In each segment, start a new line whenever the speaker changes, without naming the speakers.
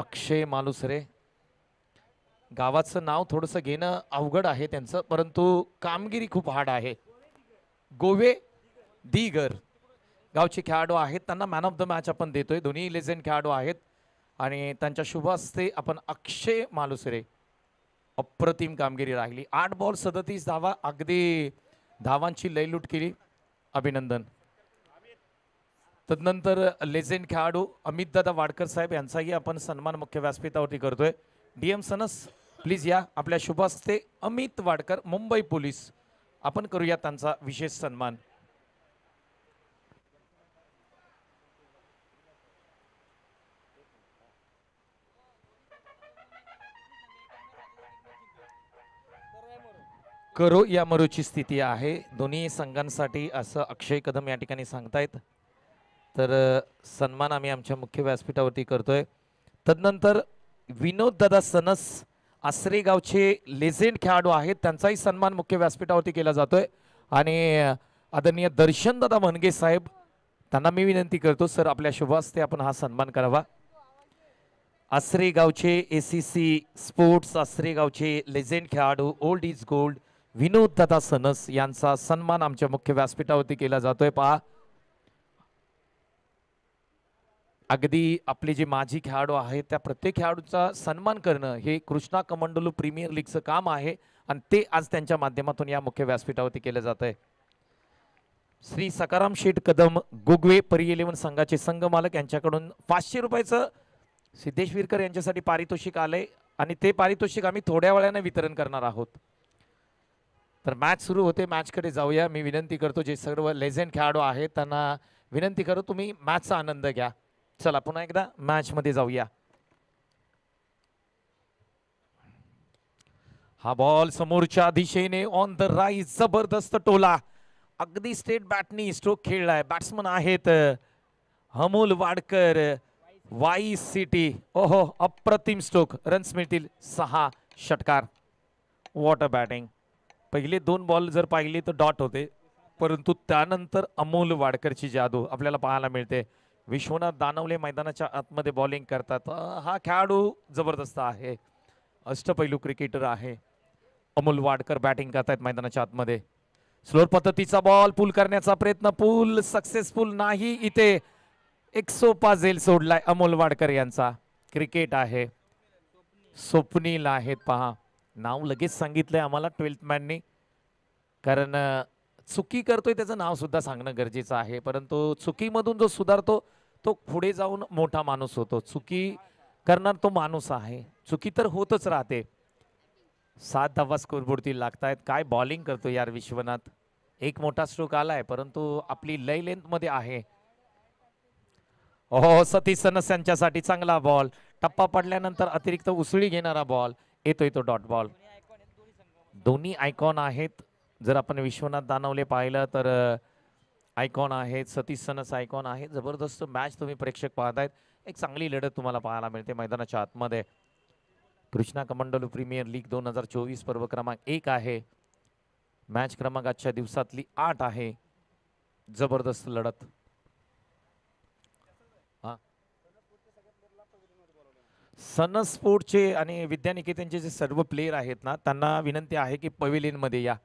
अक्षय मालुसरे गावाचं नाव थोडंसं घेणं अवघड आहे त्यांचं परंतु कामगिरी खूप हार्ड आहे गोवे दिगर गावचे खेळाडू आहेत त्यांना मॅन ऑफ द मॅच आपण देतोय दोन्ही लेझेंड खेळाडू आहेत आणि त्यांच्या शुभास्ते आपण अक्षय मालुसरे अप्रतिम कामगिरी राहिली आठ बॉल सदतीस धावा अगदी धावांची लयलूट केली अभिनंदन तदनंतर लेजेंड खेळाडू अमितदादा वाडकर साहेब यांचाही आपण सन्मान मुख्य व्यासपीठावरती करतोय डीएम सनस प्लीज या आपल्या शुभास्ते अमित वाडकर मुंबई पोलीस आपण करूया त्यांचा विशेष सन्मान करो या मरूची स्थिती आहे दोन्ही संघांसाठी असं अक्षय कदम या ठिकाणी सांगतायत तर सन्मान आम्ही आमच्या मुख्य व्यासपीठावरती करतोय तदनंतर विनोद दादा सनस आसरे गावचे लेजेंड खेळाडू आहेत त्यांचाही सन्मान मुख्य व्यासपीठावरती केला जातोय आणि आदरणीय दादा म्हणगे साहेब त्यांना मी विनंती करतो सर आपल्या शुभहस्ते आपण हा सन्मान करावा आसरे गावचे ए सी सी स्पोर्ट्स आसरे गावचे लेजेंड खेळाडू ओल्ड इज गोल्ड विनोद दादा सनस यांचा सन्मान आमच्या मुख्य व्यासपीठावरती केला जातोय पहा अगदी आपले जे माजी खेळाडू आहेत त्या प्रत्येक खेळाडूचा सन्मान करणं हे कृष्णा कमंडलू प्रीमियर लीगचं काम आहे आणि ते आज त्यांच्या माध्यमातून या मुख्य व्यासपीठावरती केलं जात आहे श्री सकाराम शेठ कदम गुगवे परी इलेव्हन संघाचे संघ मालक यांच्याकडून पाचशे रुपयाचं सिद्धेश विरकर यांच्यासाठी पारितोषिक आले आणि ते पारितोषिक आम्ही थोड्या वेळाने वितरण करणार आहोत तर मॅच सुरू होते मॅचकडे जाऊया मी विनंती करतो जे सर्व लेझेंड खेळाडू आहेत त्यांना विनंती करतो तुम्ही मॅचचा आनंद घ्या चला पुन्हा एकदा मॅच मध्ये जाऊया हा बॉल समोरच्या दिशेने ऑन द राईस जबरदस्त टोला अगदी स्टेट बॅटनी स्ट्रोक खेळलाय बॅट्समन आहेत अमोल वाडकर वाई सिटी ओहो अप्रतिम स्ट्रोक रन्स मिळतील सहा षटकार वॉटर बॅटिंग पहिले दोन बॉल जर पाहिले तर डॉट होते परंतु त्यानंतर अमोल वाडकरची जादू आपल्याला पाहायला मिळते विश्वनाथ दानवले मैदानाच्या आतमध्ये बॉलिंग करतात हा खेळाडू जबरदस्त आहे अष्टपैलू क्रिकेटर आहे अमोल वाडकर बॅटिंग करतायत मैदानाच्या आतमध्ये स्लोर पद्धतीचा बॉल पूल करण्याचा प्रयत्न पूल सक्सेसफुल नाही इथे एक सोपा झेल सोडलाय अमोल वाडकर यांचा क्रिकेट आहे स्वप्नील आहेत पहा नाव लगेच सांगितलंय आम्हाला ट्वेल्थ मॅननी कारण चुकी करतोय त्याचं नाव सुद्धा सांगणं गरजेचं आहे परंतु चुकीमधून जो सुधारतो तो पुढे जाऊन मोठा माणूस होतो चुकी करणार तो माणूस आहे चुकी तर होतच राहते सात धावा लागत लागतायत काय बॉलिंग करतो यार विश्वनाथ एक मोठा स्ट्रोक आलाय परंतु आपली लय मध्ये आहे हो सतीश साठी चांगला बॉल टप्पा पडल्यानंतर अतिरिक्त उसळी घेणारा बॉल येतोय तो डॉट बॉल दोन्ही आयकॉन आहेत जर आपण विश्वनाथ दानवले पाहिलं तर आयकॉन आहेत सतीश सनस आयकॉन आहे जबरदस्त मॅच तुम्ही प्रेक्षक पाहतायत एक चांगली लढत तुम्हाला पाहायला मिळते मैदानाच्या आतमध्ये कृष्णा कमंडलू प्रीमियर लीग दोन हजार चोवीस पर्व क्रमांक एक आहे मॅच क्रमांक आजच्या दिवसातली आठ आहे जबरदस्त लढत स्पोर्टचे आणि विद्यानिकेतनचे जे सर्व प्लेयर आहेत ना त्यांना विनंती आहे की मध्ये या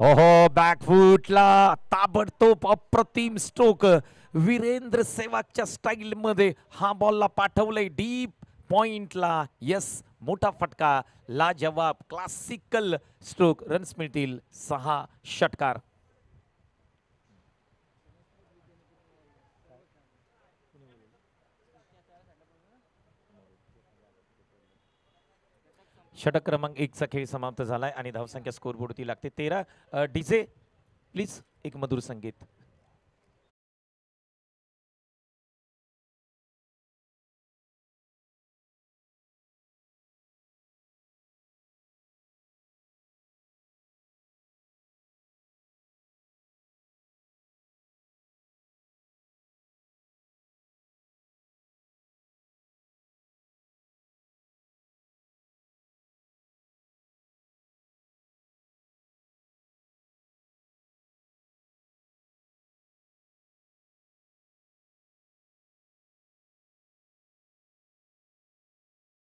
ओहो बॅकफूटला ताबडतोब अप्रतिम स्ट्रोक वीरेंद्र सेवागच्या स्टाईल मध्ये हा बॉलला पाठवलंय डीप पॉइंटला यस मोठा फटका लाजवाब क्लासिकल स्ट्रोक रन्स मिळतील सहा षटकार षटक क्रमांक एकचा खेळ समाप्त झालाय आणि धावसंख्या ती लागते तेरा डीजे प्लीज एक मधुर
संगीत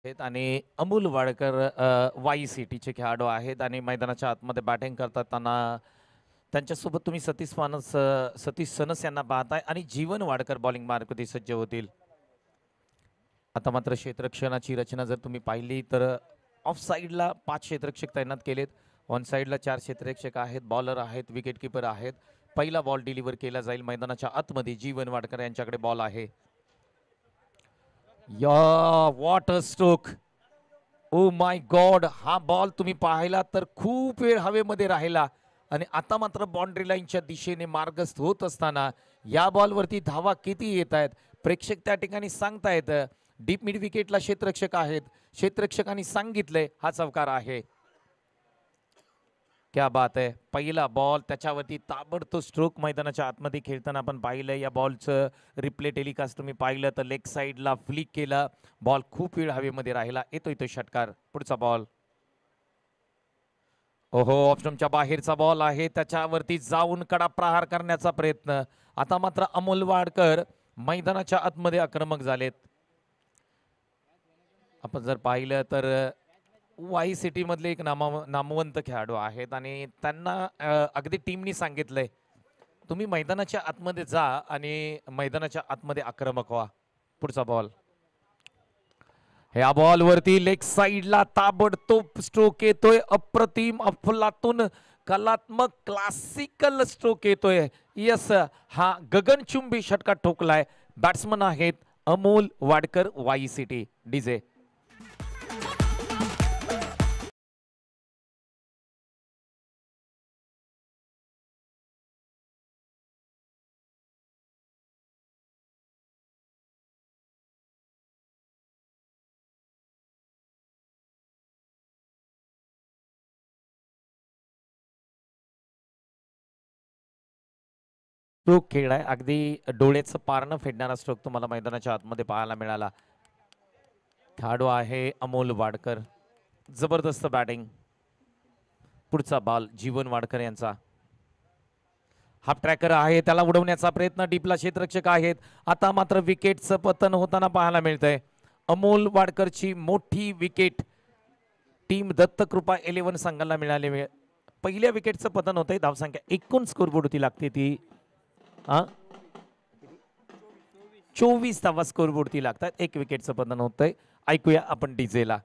आहेत आणि अमोल वाडकर वाई सिटीचे
खेळाडू आहेत आणि मैदानाच्या आतमध्ये बॅटिंग करतात त्यांना त्यांच्यासोबत तुम्ही सतीश मानस सतीश सनस यांना पाहताय आणि जीवन वाडकर बॉलिंग मार्गवरती सज्ज होतील आता मात्र क्षेत्रक्षणाची रचना जर तुम्ही पाहिली तर ऑफ साईडला पाच क्षेत्रक्षक तैनात केलेत ऑन साईडला चार क्षेत्ररक्षक आहेत बॉलर आहेत विकेटकीपर आहेत पहिला बॉल डिलिव्हर केला जाईल मैदानाच्या आतमध्ये जीवन वाडकर यांच्याकडे बॉल आहे या what a stroke oh my god हा बॉल तुम्ही पाहिला तर खूप वेळ हवेमध्ये राहिला आणि आता मात्र बाउंड्री लाईनच्या दिशेने मार्गस्थ होत असताना या बॉलवरती धावा किती येत आहेत प्रेक्षक त्या ठिकाणी सांगतायत डीप मिड विकेटला क्षेत्रक्षक आहेत क्षेत्रक्षकांनी सांगितलंय हा चवकार आहे क्या बात आहे पहिला बॉल त्याच्यावरती ताबडतोब स्ट्रोक मैदानाच्या आतमध्ये खेळताना आपण पाहिलं या बॉलचं रिप्ले टेलिकास्ट तुम्ही पाहिलं तर लेग साईडला फ्लिक केलं बॉल खूप वेळ हवेमध्ये राहिला येतोय तो षटकार पुढचा बॉल ओहो ऑप्शनच्या बाहेरचा बॉल आहे त्याच्यावरती जाऊन कडा प्रहार करण्याचा प्रयत्न आता मात्र अमोल वाडकर मैदानाच्या आतमध्ये आक्रमक झालेत आपण जर पाहिलं तर वाई मधले एक नामा नामवंत खेळाडू आहेत आणि त्यांना अगदी टीमनी सांगितलंय तुम्ही मैदानाच्या आतमध्ये जा आणि मैदानाच्या आतमध्ये आक्रमक व्हा पुढचा बॉल ह्या बॉलवरती लेग साईडला ताबडतोब स्ट्रोक येतोय अप्रतिम अफलातून कलात्मक क्लासिकल स्ट्रोक येतोय यस हा गगनचुंबी षटका ठोकलाय बॅट्समन आहेत Amol
Wadkar Wai city DJ stroke आहे अगदी डोळ्याचं पारणं फेडणारा स्ट्रोक तुम्हाला मैदानाच्या आतमध्ये पाहायला मिळाला
खेळाडू आहे अमोल वाडकर जबरदस्त बॅटिंग पुढचा बॉल जीवन वाडकर यांचा हाफ ट्रॅकर आहे त्याला उडवण्याचा प्रयत्न डीपला क्षेत्रक्षक आहेत आता मात्र विकेटचं पतन होताना पाहायला मिळतंय अमोल वाडकरची मोठी विकेट टीम दत्तकृपा इलेव्हन संघाला मिळाली पहिल्या विकेटचं पतन होतंय धावसंख्या एकूण स्कोरबोर्ड होती लागते ती हां चोवीस धावा स्कोरबोर्डती लागतात
एक विकेटचं पतन होतंय ऐकूया आपण डीजेला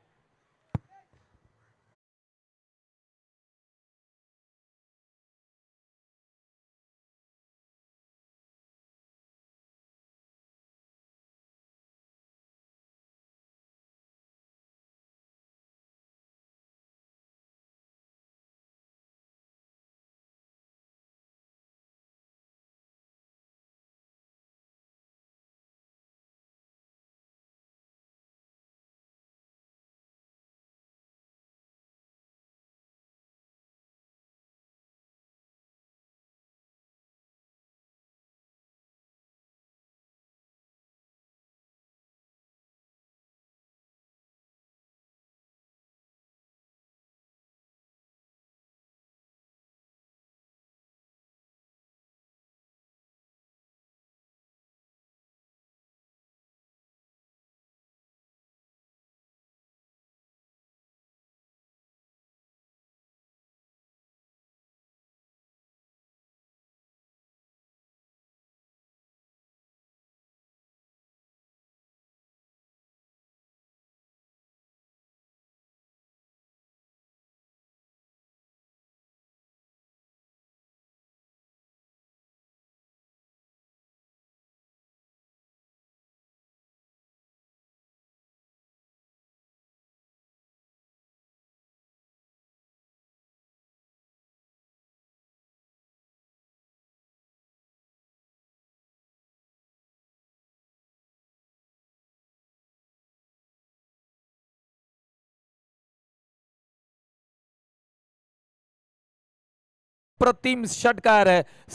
अप्रतिम षटकार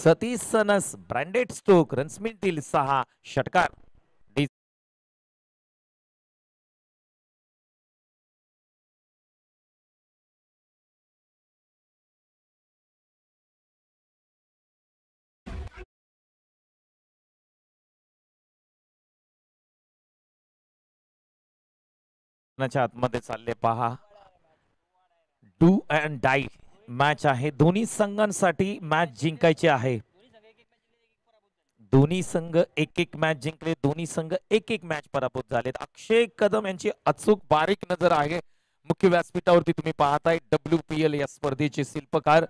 Satish Sanas branded stroke runs सहा षटकार आतमध्ये चालले पहा
डू अँड डाई मॅच आहे दोन्ही संघांसाठी मॅच जिंकायची आहे दोन्ही संघ एक एक मॅच जिंकले दोन्ही संघ एक एक मॅच पराभूत झालेत अक्षय कदम यांची अचूक बारीक नजर आहे मुख्य व्यासपीठावरती तुम्ही पाहताय डब्ल्यू पी एल या स्पर्धेचे शिल्पकार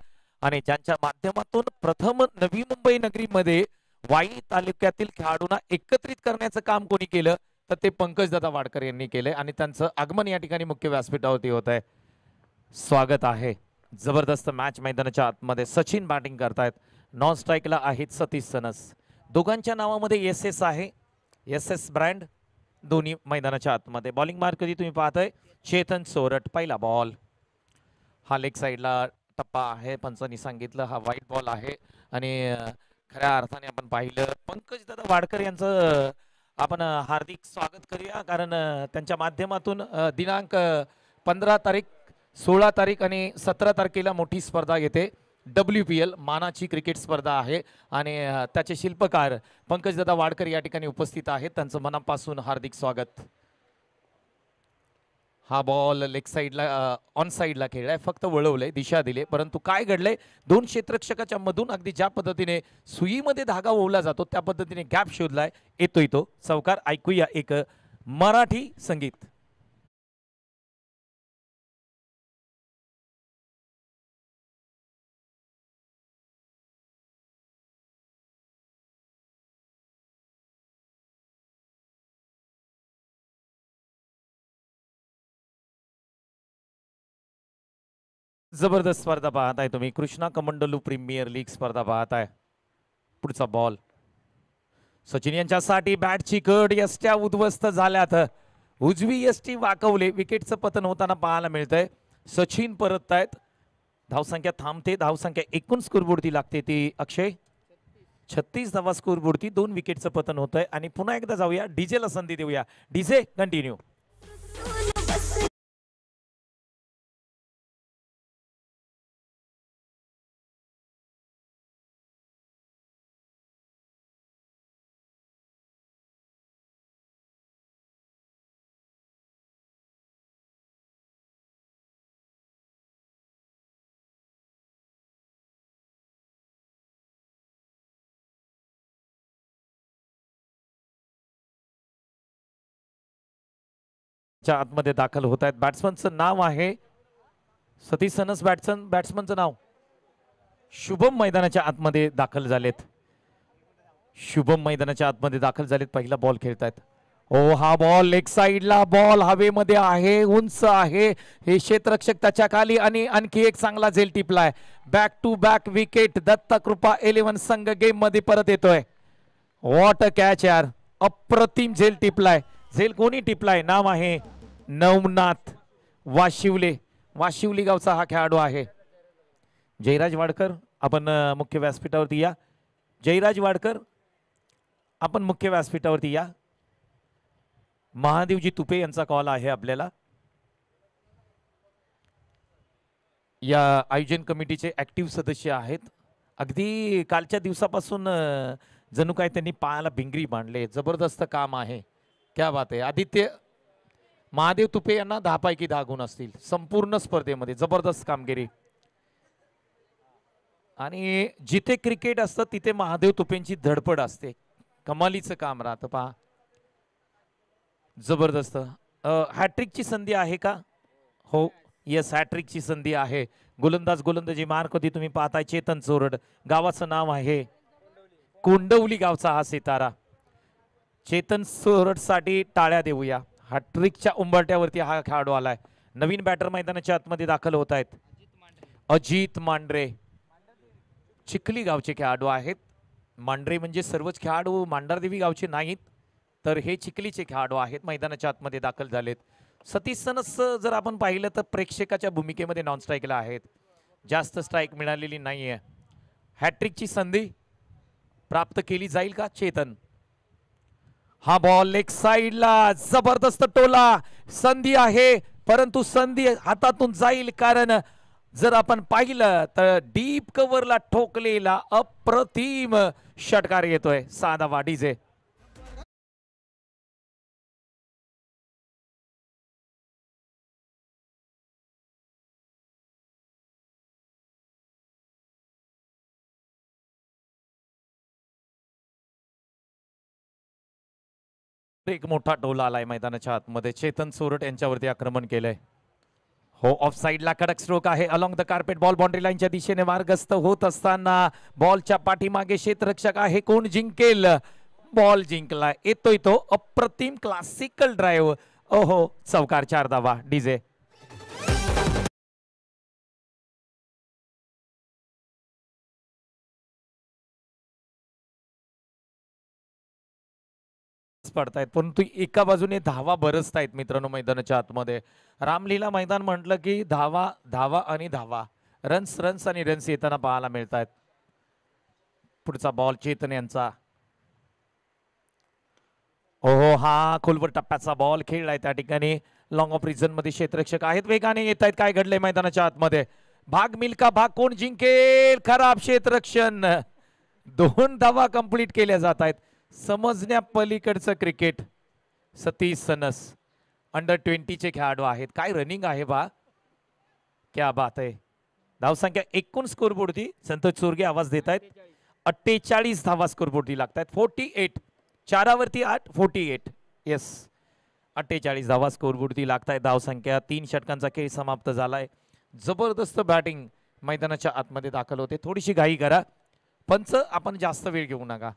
आणि ज्यांच्या माध्यमातून प्रथम नवी मुंबई नगरीमध्ये वाई तालुक्यातील खेळाडूंना एकत्रित करण्याचं काम कोणी केलं तर ते पंकज दादा वाडकर यांनी केलंय आणि त्यांचं आगमन या ठिकाणी मुख्य व्यासपीठावरती होत आहे स्वागत आहे जबरदस्त मॅच मैदानाच्या आतमध्ये सचिन बॅटिंग करतायत नॉन स्ट्राईकला आहेत सतीश सनस दोघांच्या नावामध्ये एस एस आहे एस एस ब्रँड दोन्ही मैदानाच्या आतमध्ये बॉलिंग मार्क कधी तुम्ही पाहताय चेतन सोरट पहिला बॉल हा लेग साईडला टप्पा आहे पंचनी सांगितलं हा व्हाईट बॉल आहे आणि खऱ्या अर्थाने आपण पाहिलं पंकज दादा वाडकर यांचं आपण हार्दिक स्वागत करूया कारण त्यांच्या माध्यमातून दिनांक पंधरा तारीख सोळा तारीख आणि सतरा तारखेला मोठी स्पर्धा घेते डब्ल्यू पी एल मानाची क्रिकेट स्पर्धा आहे आणि त्याचे शिल्पकार पंकजदादा वाडकर या ठिकाणी उपस्थित आहेत त्यांचं मनापासून हार्दिक स्वागत हा बॉल लेग साईडला ऑन साईडला खेळलाय फक्त वळवलंय दिशा दिले परंतु काय घडलंय दोन क्षेत्रक्षकाच्या मधून अगदी ज्या पद्धतीने सुईमध्ये धागा ओवला जातो त्या पद्धतीने गॅप शोधलाय येतोय तो चौकार ऐकूया एक
मराठी संगीत जबरदस्त स्पर्धा पाहताय तुम्ही कृष्णा कमंडलू प्रीमियर लीग स्पर्धा पाहताय
पुढचा बॉल सचिन यांच्यासाठी बॅटची कट यष्ट्या उद्ध्वस्त झाल्यात उजवी यष्टी वाकवले विकेटचं पतन होताना पाहायला मिळतंय सचिन परततायत आहेत धावसंख्या थांबते धावसंख्या एकूण स्कोरबोर्डती लागते ती अक्षय छत्तीस धावा स्कोरबोर्डती दोन विकेटचं पतन होत आणि पुन्हा एकदा जाऊया डीजेला संधी देऊया डीजे
कंटिन्यू च्या आतमध्ये दाखल होत आहेत बॅट्समनचं नाव आहे सतीश
सनस बॅट्समन बॅट्समनचं नाव शुभम मैदानाच्या आतमध्ये दाखल झालेत शुभम मैदानाच्या आतमध्ये दाखल झालेत पहिला बॉल खेळतायत ओ हा बॉल लेग साइडला बॉल हवेमध्ये आहे उंच आहे हे क्षेत्ररक्षक त्याच्या खाली आणि आणखी एक चांगला झेल टिपलाय back to back wicket Datta Krupa eleven संघ गेम मध्ये परत येतोय वॉट कॅच यार अप्रतिम झेल टिपलाय झेल कोणी टिपलाय नाव आहे नवनाथ वाशिवले वाशिवली गावचा हा खेळाडू आहे जयराज वाडकर आपण मुख्य व्यासपीठावरती या जयराज वाडकर आपण मुख्य व्यासपीठावरती या महादेवजी तुपे यांचा कॉल आहे आपल्याला या आयोजन कमिटीचे ऍक्टिव्ह सदस्य आहेत अगदी कालच्या दिवसापासून जणू काय त्यांनी पायाला भिंगरी बांधले जबरदस्त काम आहे क्या बात आहे आदित्य महादेव तुपे यांना दहापैकी दहा गुण असतील संपूर्ण स्पर्धेमध्ये जबरदस्त कामगिरी आणि जिथे क्रिकेट असतं तिथे महादेव तुपेंची धडपड असते कमालीचं काम राहतं पहा जबरदस्त हॅट्रिकची संधी आहे का हो येस हॅट्रिकची संधी आहे गोलंदाज गोलंदाजी मार्क होती तुम्ही पाहताय चेतन चोरड गावाचं नाव आहे कोंडवली गावचा हा सितारा चेतन साठी टाळ्या देऊया हॅट्रिकच्या उंबरट्यावरती हा खेळाडू आलाय नवीन बॅटर मैदानाच्या आतमध्ये दाखल होत आहेत अजित मांडरे चिखली गावचे खेळाडू आहेत मांडरे म्हणजे सर्वच खेळाडू मांडारदेवी गावचे नाहीत तर हे चिखलीचे खेळाडू आहेत मैदानाच्या आतमध्ये दाखल झालेत सतीश सनस जर आपण पाहिलं तर प्रेक्षकाच्या भूमिकेमध्ये नॉन स्ट्राईकला आहेत जास्त स्ट्राईक मिळालेली नाही आहे हॅट्रिकची संधी प्राप्त केली जाईल का चेतन हा बॉल एक साईडला जबरदस्त टोला संधी आहे परंतु संधी हातातून जाईल कारण जर आपण पाहिलं तर डीप कव्हरला ठोकलेला अप्रतिम
षटकार येतोय साधा वाडीजे एक मोठा टोला आलाय
मैदानाच्या आतमध्ये चेतन सोरट यांच्यावरती आक्रमण केलंय हो ऑफ साईडला कडक स्ट्रोक आहे along the carpet ball boundary लाईनच्या दिशेने मार्गस्थ होत असताना बॉलच्या पाठीमागे क्षेत्ररक्षक आहे कोण जिंकेल बॉल जिंकला येतोय तो अप्रतिम क्लासिकल
ड्राईव्ह ओहो चौकार चार धावा डीजे पडत पडतायत परंतु एका बाजूने धावा
बरसतायत मित्रांनो मैदानाच्या आतमध्ये रामलीला मैदान म्हटलं की धावा धावा आणि धावा रन्स रन्स आणि रन्स येताना पाहायला मिळत पुढचा बॉल चेतन यांचा ओहो हा खोलवर टप्प्याचा बॉल खेळलाय त्या ठिकाणी लॉंग ऑफ रिझन मध्ये क्षेत्ररक्षक आहेत वेगाने येत आहेत काय घडले मैदानाच्या आतमध्ये भाग मिल्का भाग कोण जिंकेल खराब क्षेत्ररक्षण दोन धावा कंप्लीट केल्या जात आहेत समजण्या पलीकडचं क्रिकेट सतीश सनस अंडर चे खेळाडू आहेत काय रनिंग आहे बा क्या बात आहे धावसंख्या एकूण स्कोरबोर्डची संतोष चोरगे आवाज देत आहेत अठ्ठेचाळीस धावा स्कोरबोर्डची लागतात फोर्टी एट चारावरती आठ फोर्टी एट येस अठ्ठेचाळीस धावा स्कोरबोर्डती लागत धावसंख्या तीन षटकांचा खेळ समाप्त झालाय जबरदस्त बॅटिंग मैदानाच्या आतमध्ये दाखल होते थोडीशी घाई करा पंच आपण जास्त वेळ घेऊ नका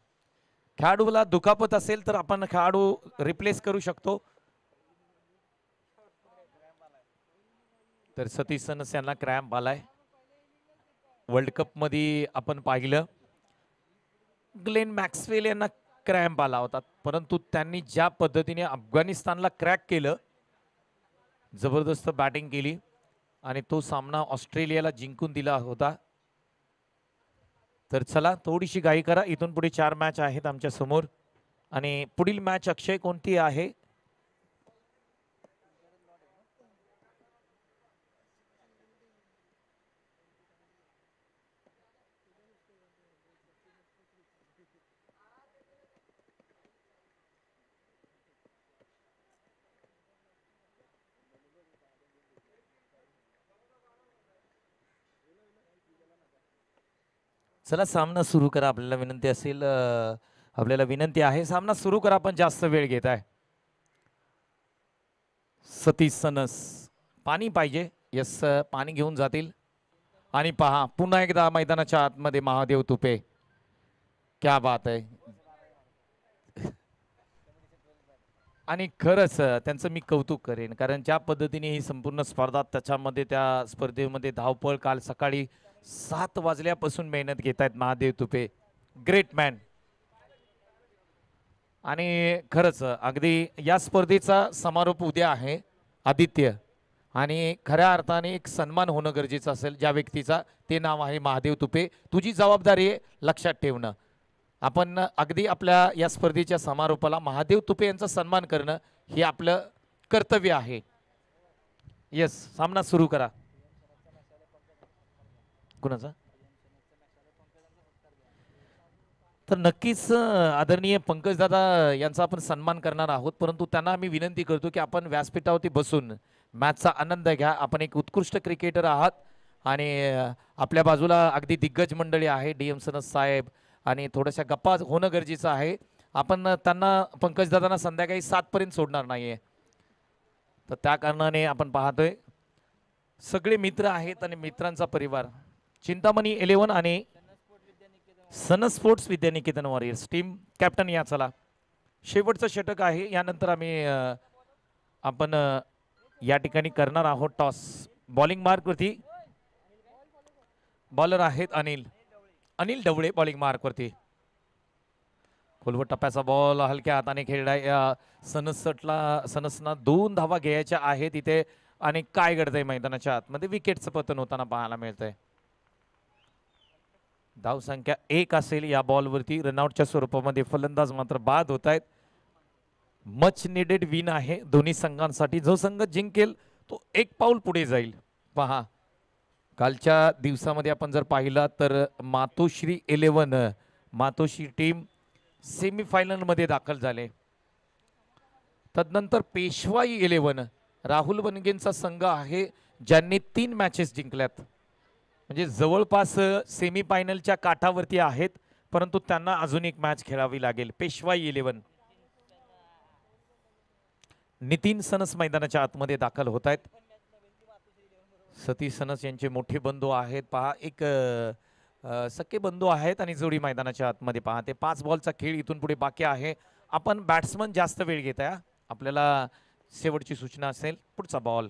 खेळाडूला दुखापत असेल तर आपण खेळाडू रिप्लेस करू शकतो तर सतीश सनस यांना क्रॅम्प आलाय वर्ल्ड कप मध्ये आपण पाहिलं ग्लेन मॅक्सवेल यांना क्रॅम्प आला होता परंतु त्यांनी ज्या पद्धतीने अफगाणिस्तानला क्रॅक केलं जबरदस्त बॅटिंग केली आणि तो सामना ऑस्ट्रेलियाला जिंकून दिला होता तर चला थोडीशी गाई करा इथून पुढे चार मॅच आहेत आमच्या समोर आणि पुढील मॅच अक्षय कोणती आहे चला सामना सुरू करा आपल्याला विनंती असेल आपल्याला विनंती आहे सामना सुरू करा पण जास्त वेळ घेत आहे सतीश सनस पाणी पाहिजे यस पाणी घेऊन जातील आणि पहा पुन्हा एकदा मैदानाच्या आतमध्ये महादेव तुपे क्या बात आहे आणि खरंच त्यांचं मी कौतुक करेन कारण ज्या पद्धतीने ही संपूर्ण स्पर्धा त्याच्यामध्ये त्या स्पर्धेमध्ये धावपळ काल सकाळी सात वाजल्यापासून मेहनत घेत आहेत महादेव तुपे ग्रेट मॅन आणि खरंच अगदी या स्पर्धेचा समारोप उद्या आहे आदित्य आणि खऱ्या अर्थाने एक सन्मान होणं गरजेचं असेल ज्या व्यक्तीचा ते नाव आहे महादेव तुपे तुझी जबाबदारी आहे लक्षात ठेवणं आपण अगदी आपल्या या स्पर्धेच्या समारोपाला महादेव तुपे यांचा सन्मान करणं हे आपलं कर्तव्य आहे येस सामना सुरू करा कुणाचा तर नक्कीच आदरणीय पंकजदादा यांचा आपण सन्मान करणार आहोत परंतु त्यांना आम्ही विनंती करतो की आपण व्यासपीठावरती बसून मॅचचा आनंद घ्या आपण एक उत्कृष्ट क्रिकेटर आहात आणि आपल्या बाजूला अगदी दिग्गज मंडळी आहे डी एम सनस साहेब आणि थोड्याशा गप्पा होणं गरजेचं आहे आपण त्यांना पंकजदादांना संध्याकाळी सातपर्यंत सोडणार नाही आहे तर त्या कारणाने आपण पाहतोय सगळे मित्र आहेत आणि मित्रांचा परिवार चिंतामणी इलेवन आणि sun sports Vidyaniketan warriors team captain या चला शेवटचं षटक आहे यानंतर आम्ही आपण या ठिकाणी करणार आहोत टॉस बॉलिंग मार्कवरती बॉलर आहेत अनिल अनिल डवळे बॉलिंग मार्कवरती खोलव टप्प्याचा बॉल हलक्या हाताने खेळला या सनसटला सनसना दोन धावा घ्यायच्या आहेत इथे आणि काय घडतंय मैदानाच्या आतमध्ये विकेटचं पतन होताना पाहायला मिळतंय धाव संख्या एक असेल या बॉलवरती रनआउटच्या स्वरूपामध्ये फलंदाज मात्र बाद होत आहेत मच निडेड विन आहे दोन्ही संघांसाठी जो संघ जिंकेल तो एक पाऊल पुढे जाईल पहा कालच्या दिवसामध्ये आपण जर पाहिला तर मातोश्री इलेवन मातोश्री टीम मध्ये दाखल झाले तदनंतर पेशवाई इलेवन राहुल बनगेंचा संघ आहे ज्यांनी तीन मॅचेस जिंकल्यात म्हणजे जवळपास सेमी फायनलच्या काठावरती आहेत परंतु त्यांना अजून एक मॅच खेळावी लागेल पेशवाई इलेव्हन नितीन सनस मैदानाच्या आतमध्ये दाखल होत आहेत सती सनस यांचे मोठे बंधू आहेत पहा एक सक्के बंधू आहेत आणि जोडी मैदानाच्या आतमध्ये पहा ते पाच बॉलचा खेळ इथून पुढे बाकी आहे आपण बॅट्समन जास्त वेळ घेत आहे आपल्याला शेवटची सूचना असेल पुढचा बॉल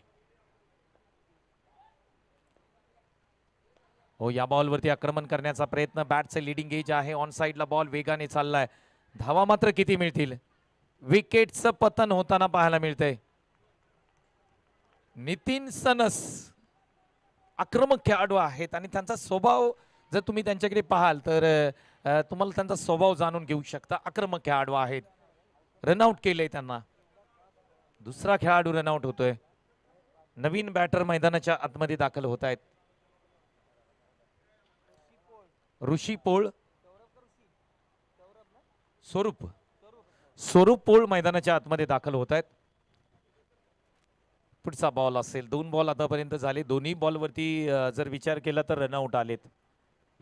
हो या बॉलवरती आक्रमण करण्याचा प्रयत्न बॅटचं लिडिंग एज आहे ऑन साईडला बॉल वेगाने चाललाय धावा मात्र किती मिळतील विकेटचं पतन होताना पाहायला मिळतंय नितीन सनस आक्रमक खेळाडू आहेत आणि त्यांचा स्वभाव जर तुम्ही त्यांच्याकडे पाहाल तर तुम्हाला त्यांचा स्वभाव जाणून घेऊ शकता आक्रमक खेळाडू आहेत रनआउट केलंय त्यांना दुसरा खेळाडू रनआउट होतोय नवीन बॅटर मैदानाच्या आतमध्ये दाखल होत आहेत ऋषी पोळ स्वरूप स्वरूप पोळ मैदानाच्या आतमध्ये दाखल होत आहेत पुढचा बॉल असेल दोन बॉल आतापर्यंत झाले दोन्ही बॉलवरती जर विचार केला तर रनआउट आलेत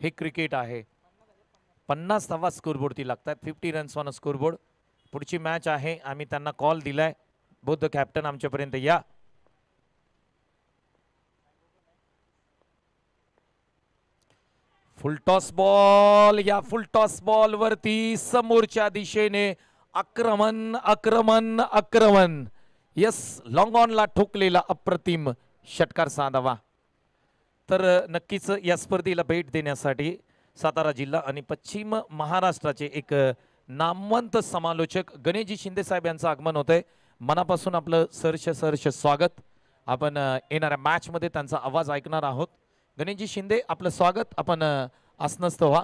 हे क्रिकेट आहे पन्नास धावा ती लागतात फिफ्टी रन्स ऑन स्कोरबोर्ड पुढची मॅच आहे आम्ही त्यांना कॉल दिलाय बौद्ध कॅप्टन आमच्यापर्यंत या टॉस बॉल या टॉस बॉल वरती समोरच्या दिशेने आक्रमण आक्रमण आक्रमण यस लॉंग ऑनला ठोकलेला अप्रतिम षटकार साधावा तर नक्कीच या स्पर्धेला भेट देण्यासाठी सातारा जिल्हा आणि पश्चिम महाराष्ट्राचे एक नामवंत समालोचक गणेशजी शिंदे साहेब यांचं आगमन होतंय मनापासून आपलं सरश सरश स्वागत आपण येणाऱ्या मॅचमध्ये त्यांचा आवाज ऐकणार आहोत गणेशजी शिंदे आपलं स्वागत आपण आसनस्थ व्हा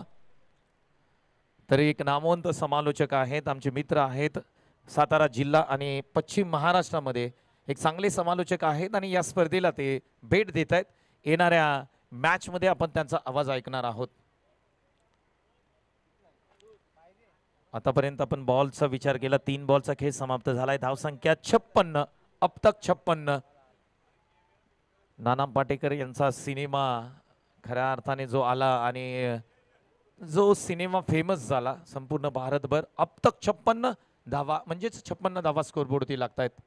तर एक नामवंत समालोचक आहेत आमचे मित्र आहेत सातारा जिल्हा आणि पश्चिम महाराष्ट्रामध्ये एक चांगले समालोचक आहेत आणि या स्पर्धेला ते भेट देत आहेत येणाऱ्या मॅचमध्ये आपण त्यांचा आवाज ऐकणार आहोत आतापर्यंत आपण बॉलचा विचार केला तीन बॉलचा खेळ समाप्त झालाय धावसंख्या छप्पन्न अपतक छप्पन्न नाना पाटेकर यांचा सिनेमा खऱ्या अर्थाने जो आला आणि जो सिनेमा फेमस झाला संपूर्ण भारतभर अब तक छप्पन्न धावा म्हणजेच छप्पन्न धावा स्कोरबोर्डवरती लागत आहेत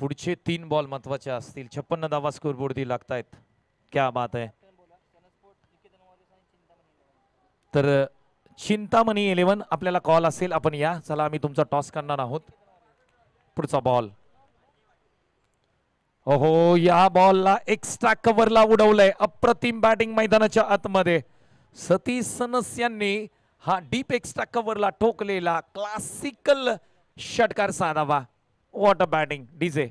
पुढचे तीन बॉल महत्वाचे असतील छप्पन्न धावा स्कोरबोर्डवरती लागत आहेत क्या बात आहे तर चिंतामणी इलेवन आपल्याला कॉल असेल आपण या चला आम्ही तुमचा टॉस करणार आहोत पुढचा बॉल ओहो या बॉलला एक्स्ट्रा कव्हरला उडवलंय अप्रतिम बॅटिंग मैदानाच्या आतमध्ये सतीश सनस यांनी हा डीप एक्स्ट्रा कव्हरला ठोकलेला क्लासिकल षटकार साधावा
वॉटर अ बॅटिंग डीजे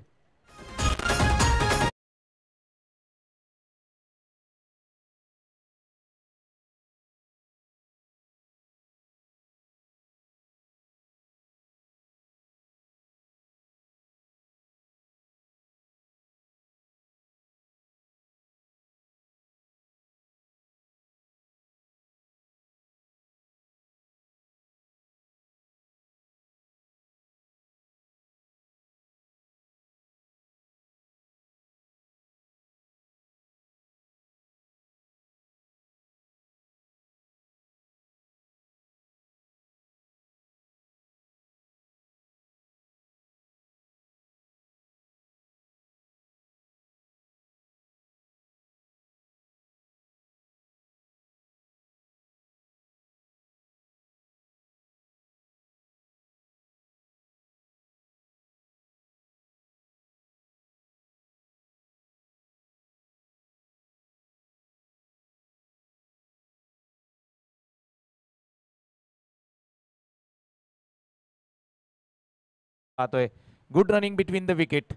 पाहतोय good running between the wicket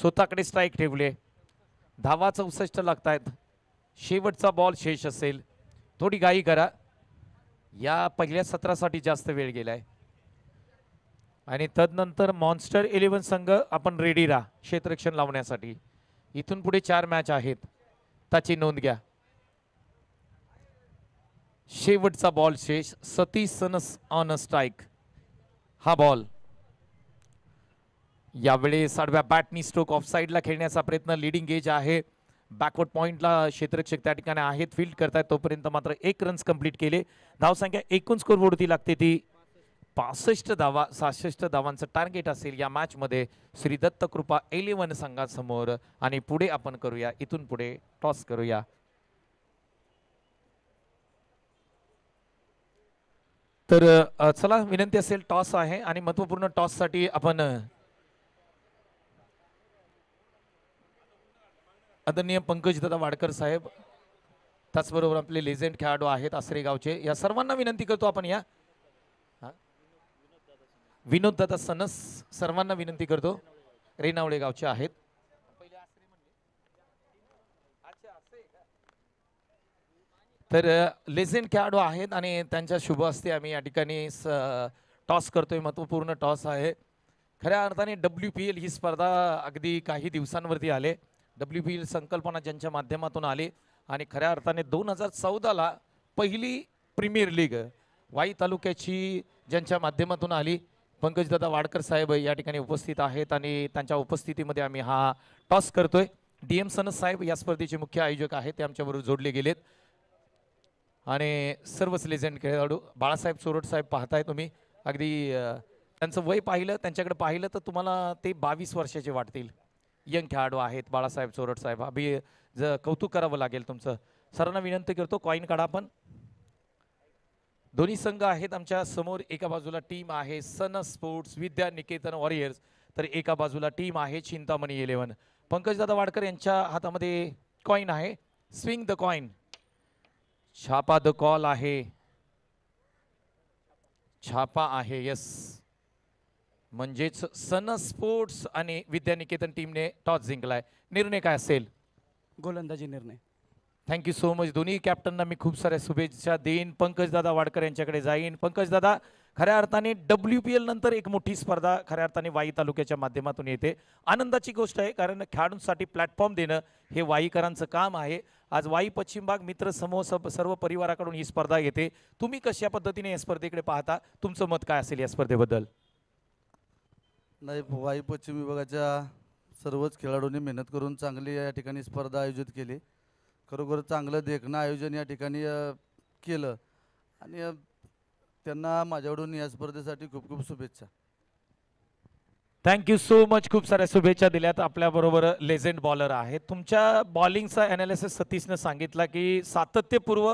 स्वतःकडे स्ट्राईक ठेवले धावा चौसष्ट
लागतायत शेवटचा बॉल शेष असेल थोडी गाई करा या पहिल्या सत्रासाठी जास्त वेळ गेलाय आणि तदनंतर मॉन्स्टर इलेव्हन संघ आपण रेडी राहा क्षेत्ररक्षण लावण्यासाठी इथून पुढे चार मॅच आहेत त्याची नोंद घ्या शेवटचा बॉल शेष Satish Sanas on a strike हा बॉल यावेळी साडव्या बॅटनी स्ट्रोक ऑफ साईडला खेळण्याचा प्रयत्न लिडिंग गेज आहे बॅकवर्ड पॉईंटला क्षेत्रक्षक त्या ठिकाणी आहेत फील्ड करतायत तोपर्यंत मात्र एक रन्स कंप्लीट केले धावसंख्या एकूण स्कोरबोर्डती लागते ती पासष्ट धावा सहासष्ट धावांचं टार्गेट असेल या मॅचमध्ये श्री कृपा एलेवन संघासमोर आणि पुढे आपण करूया इथून पुढे टॉस करूया तर चला विनंती असेल टॉस आहे आणि महत्त्वपूर्ण साठी आपण आदरणीय पंकज दादा वाडकर साहेब त्याचबरोबर आपले लेजेंड खेळाडू आहेत आसरे गावचे या सर्वांना विनंती करतो आपण या विनोद दादा सनस सर्वांना विनंती करतो रेनावळे गावचे आहेत तर लेजेंड खेळाडू आहेत आणि त्यांच्या शुभ असते आम्ही या ठिकाणी टॉस करतोय महत्त्वपूर्ण टॉस आहे खऱ्या अर्थाने डब्ल्यू पी एल ही स्पर्धा अगदी काही दिवसांवरती आले डब्ल्यू बी संकल्पना ज्यांच्या माध्यमातून आली आणि खऱ्या अर्थाने दोन हजार चौदाला पहिली प्रीमियर लीग वाई तालुक्याची ज्यांच्या माध्यमातून आली पंकजदादा वाडकर साहेब या ठिकाणी उपस्थित आहेत आणि त्यांच्या उपस्थितीमध्ये आम्ही हा टॉस करतोय डी एम सनस साहेब या स्पर्धेचे मुख्य आयोजक आहेत ते आमच्याबरोबर जोडले गेलेत आणि सर्वच लेझेंड खेळाडू बाळासाहेब चोरट साहेब पाहताय तुम्ही अगदी त्यांचं वय पाहिलं त्यांच्याकडे पाहिलं तर तुम्हाला ते बावीस वर्षाचे वाटतील यंग खेळाडू आहेत बाळासाहेब चोरट साहेब अभि ज कौतुक करावं लागेल तुमचं सरांना विनंती करतो कॉईन काढा पण दोन्ही संघ आहेत आमच्या समोर एका बाजूला टीम आहे Sun Sports Vidya Niketan Warriors तर एका बाजूला टीम आहे चिंतामणी इलेव्हन पंकजदादा वाडकर यांच्या हातामध्ये कॉईन आहे स्विंग द कॉईन छापा द कॉल आहे छापा आहे यस म्हणजेच सन स्पोर्ट्स आणि विद्यानिकेतन टीमने टॉस जिंकलाय निर्णय काय असेल गोलंदाजी निर्णय थँक्यू सो मच दोन्ही कॅप्टनना मी खूप साऱ्या शुभेच्छा देईन पंकजदादा वाडकर यांच्याकडे जाईन पंकजदादा खऱ्या अर्थाने डब्ल्यू पी एल नंतर एक मोठी स्पर्धा खऱ्या अर्थाने वाई तालुक्याच्या माध्यमातून येते आनंदाची गोष्ट आहे कारण खेळाडूंसाठी प्लॅटफॉर्म देणं हे वाईकरांचं काम आहे आज वाई पश्चिम भाग मित्र समूह सर्व परिवाराकडून ही स्पर्धा येते तुम्ही कशा पद्धतीने या स्पर्धेकडे पाहता तुमचं मत काय असेल या स्पर्धेबद्दल नाही वाई पश्चिम विभागाच्या सर्वच खेळाडूंनी मेहनत करून चांगली या ठिकाणी स्पर्धा आयोजित केली खरोखर चांगलं देखणं आयोजन या ठिकाणी केलं आणि त्यांना माझ्याकडून या स्पर्धेसाठी खूप खूप शुभेच्छा थँक्यू सो मच खूप साऱ्या शुभेच्छा दिल्यात आपल्याबरोबर लेझेंड बॉलर आहेत तुमच्या बॉलिंगचा ॲनालिसिस सतीशनं सांगितला की सातत्यपूर्व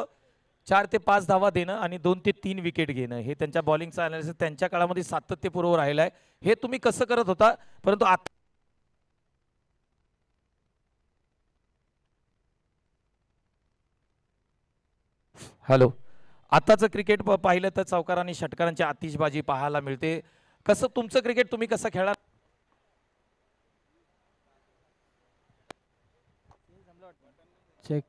चार ते पाच धावा देणं आणि दोन ते तीन विकेट घेणं हे त्यांच्या बॉलिंगचं अनालिसिस त्यांच्या काळामध्ये सातत्यपूर्व राहिलं आहे हे तुम्ही कसं करत होता परंतु आता हॅलो आताचं क्रिकेट पाहिलं तर चौकार आणि षटकारांची आतिषबाजी पाहायला मिळते कसं तुमचं क्रिकेट तुम्ही कसं खेळा चेक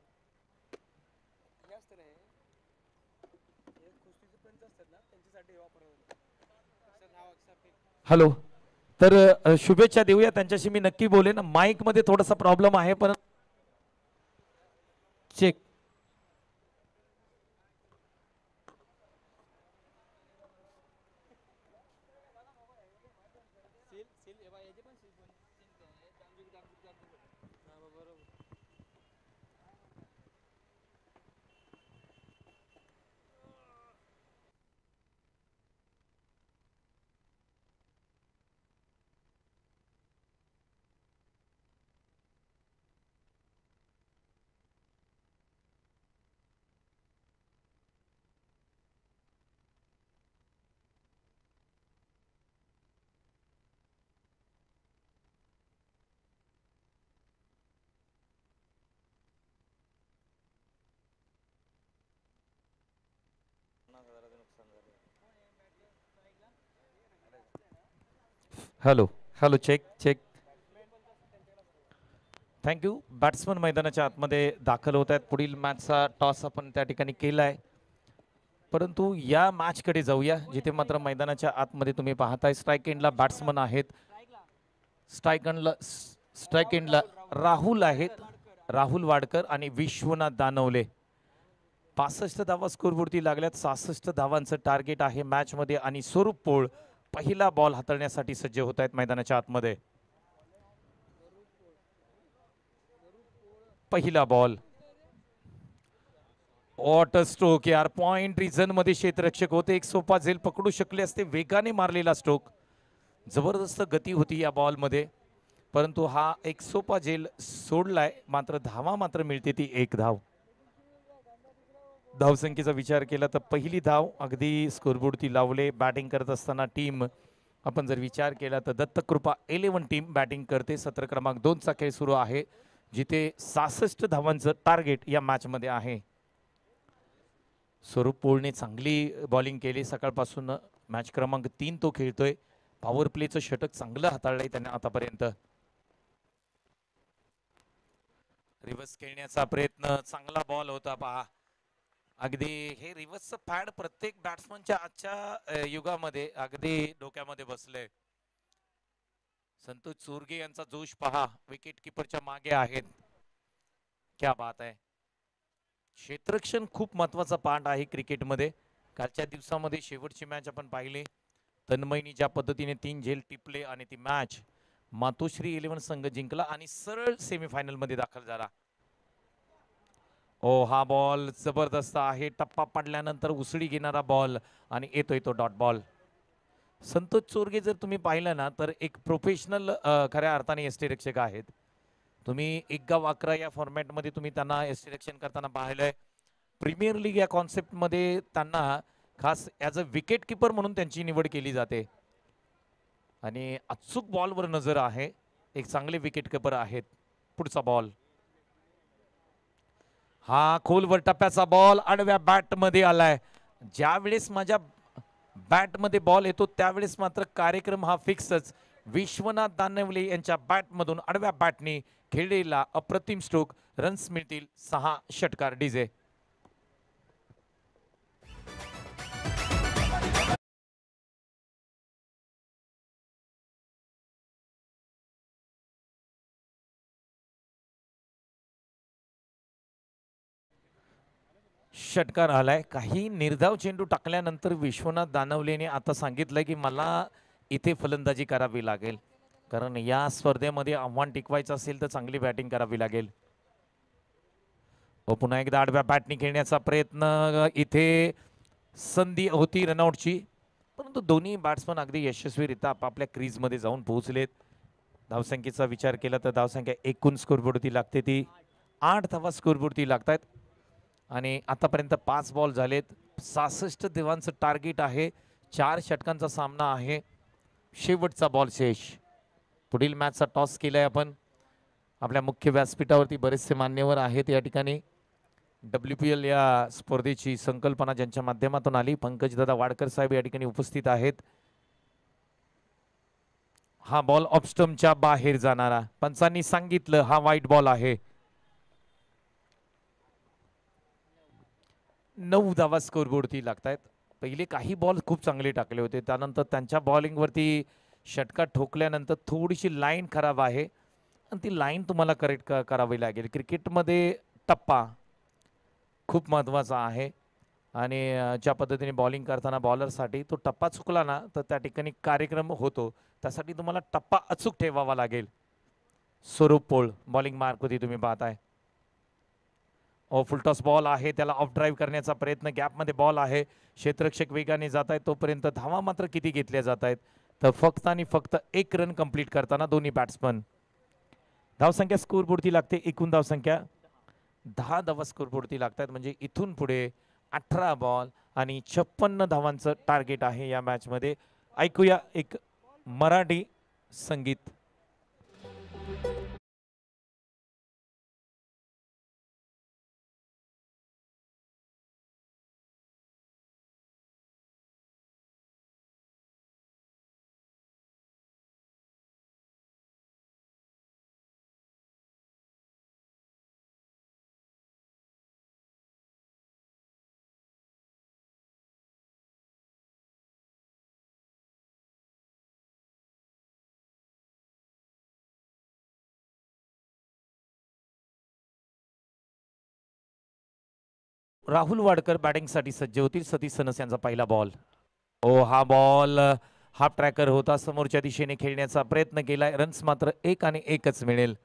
हॅलो तर शुभेच्छा देऊया त्यांच्याशी मी नक्की बोलेन माईकमध्ये थोडासा प्रॉब्लेम आहे पण check hello hello check check thank you batsman मैदानाच्या आतमध्ये दाखल होत आहेत पुढील मॅचचा टॉस आपण त्या ठिकाणी केला आहे परंतु या मॅचकडे जाऊया जिथे मात्र मैदानाच्या आतमध्ये तुम्ही पाहताय स्ट्राईक एंडला बॅट्समन आहेत स्ट्राईक एंडला स्ट्राईक एंडला राहुल आहेत राहुल वाडकर आणि विश्वनाथ दानवले पासष्ट धावा स्कोरवरती लागल्यात सहासष्ट धावांचं टार्गेट आहे मॅचमध्ये आणि स्वरूप पोळ पहिला बॉल हाताळण्यासाठी सज्ज होत आहेत मैदानाच्या आतमध्ये पहिला बॉल वॉटर स्ट्रोक यार पॉइंट रिझन मध्ये क्षेत्ररक्षक होते एक सोपा झेल पकडू शकले असते वेगाने मारलेला स्ट्रोक जबरदस्त गती होती या बॉल मध्ये परंतु हा एक सोपा झेल सोडलाय मात्र धावा मात्र मिळते ती एक धाव धावसंख्येचा विचार केला तर पहिली धाव अगदी स्कोरबोर्डती लावले बॅटिंग करत असताना टीम आपण जर विचार केला तर दत्तकृपा इलेवन टीम बॅटिंग करते सत्र क्रमांक दोनचा खेळ सुरू आहे जिथे सहासष्ट धावांचं टार्गेट या मध्ये आहे स्वरूप पोळने चांगली बॉलिंग केली सकाळपासून मॅच क्रमांक तीन तो खेळतोय पॉवर प्लेचं षटक चांगलं हाताळलंय त्याने आतापर्यंत रिव्हर्स खेळण्याचा प्रयत्न चांगला बॉल होता पहा अगदी हे रिव्हर्स फॅड प्रत्येक बॅट्समनच्या आजच्या युगामध्ये अगदी डोक्यामध्ये बसले संतोष चोरगे यांचा जोश पहा विकेट किपरच्या मागे आहेत क्या बात आहे क्षेत्रक्षण खूप महत्वाचा पाठ आहे क्रिकेटमध्ये कालच्या दिवसामध्ये शेवटची मॅच आपण पाहिली तन्मयनी ज्या पद्धतीने तीन झेल टिपले आणि ती मॅच मातोश्री इलेव्हन संघ जिंकला आणि सरळ सेमीफायनलमध्ये दाखल झाला ओ हा बॉल जबरदस्त आहे टप्पा पडल्यानंतर उसळी घेणारा बॉल आणि येतोय तो डॉट बॉल संतोष चोरगे जर तुम्ही पाहिलं ना तर एक प्रोफेशनल खऱ्या अर्थाने एस टी रक्षक आहेत तुम्ही एक गाव अकरा या फॉर्मॅटमध्ये तुम्ही त्यांना एस टी रक्षण करताना पाहिलंय प्रीमियर लीग या कॉन्सेप्टमध्ये त्यांना खास ॲज अ विकेट किपर म्हणून त्यांची निवड केली जाते आणि अचूक बॉलवर नजर आहे एक चांगले विकेट किपर आहेत पुढचा बॉल हा खोलवर टप्प्याचा बॉल आडव्या बॅटमध्ये आलाय ज्यावेळेस माझ्या बॅटमध्ये बॉल येतो त्यावेळेस मात्र कार्यक्रम हा फिक्सच विश्वनाथ दानवले यांच्या बॅटमधून आडव्या बॅटने खेळलेला अप्रतिम स्ट्रोक रन्स मिळतील
सहा षटकार डीजे षटकार आलाय काही निर्धाव चेंडू टाकल्यानंतर
विश्वनाथ दानवलेने आता सांगितलं की मला इथे फलंदाजी करावी लागेल कारण या स्पर्धेमध्ये आव्हान टिकवायचं असेल तर चांगली बॅटिंग करावी लागेल पुन्हा एकदा आडव्या बॅटनी खेळण्याचा प्रयत्न इथे संधी होती रनआउटची परंतु दोन्ही बॅट्समन अगदी यशस्वीरित्या आपापल्या क्रीजमध्ये जाऊन पोहोचलेत धावसंख्येचा विचार केला तर धावसंख्या एकूण बुडती लागते ती आठ धावा स्कोर बुडती लागतात आणि आतापर्यंत पाच बॉल झालेत सहासष्ट धिवांचं टार्गेट आहे चार षटकांचा सामना आहे शेवटचा बॉल शेष पुढील मॅचचा टॉस केला आहे आपण आपल्या मुख्य व्यासपीठावरती बरेचसे मान्यवर आहेत या ठिकाणी डब्ल्यू पी एल या स्पर्धेची संकल्पना ज्यांच्या माध्यमातून आली पंकजदादा वाडकर साहेब या ठिकाणी उपस्थित आहेत हा बॉल ऑपस्टमच्या बाहेर जाणारा पंचांनी सांगितलं हा वाईट बॉल आहे नऊ धावा स्कोरबोर्डती लागत आहेत पहिले काही बॉल खूप चांगले टाकले होते त्यानंतर त्यांच्या बॉलिंगवरती षटका ठोकल्यानंतर थोडीशी लाईन खराब आहे आणि ती लाईन तुम्हाला करेक्ट क करावी लागेल क्रिकेटमध्ये टप्पा खूप महत्त्वाचा आहे आणि ज्या पद्धतीने बॉलिंग करताना बॉलरसाठी तो टप्पा चुकला ना तर त्या ठिकाणी कार्यक्रम होतो त्यासाठी तुम्हाला टप्पा अचूक ठेवावा लागेल स्वरूप पोळ बॉलिंग मार्कवरती तुम्ही पाहताय फुलटॉस बॉल आहे त्याला ऑफ ड्राईव्ह करण्याचा प्रयत्न गॅपमध्ये बॉल आहे क्षेत्रक्षक वेगाने जात आहेत तोपर्यंत धावा मात्र किती घेतल्या जात आहेत तर फक्त आणि फक्त एक रन कंप्लीट करताना दोन्ही बॅट्समन धावसंख्या स्कोरपुरती लागते एकूण धावसंख्या दहा धावा स्कोरपुरती लागतात म्हणजे इथून पुढे अठरा बॉल आणि छप्पन्न धावांचं टार्गेट आहे या मॅचमध्ये ऐकूया एक मराठी संगीत
राहुल वाडकर बॅटिंगसाठी सज्ज होतील सतीश सनस यांचा पहिला
बॉल ओ हा बॉल हाफ ट्रॅकर होता समोरच्या दिशेने खेळण्याचा प्रयत्न केला रन्स मात्र एक आणि एकच मिळेल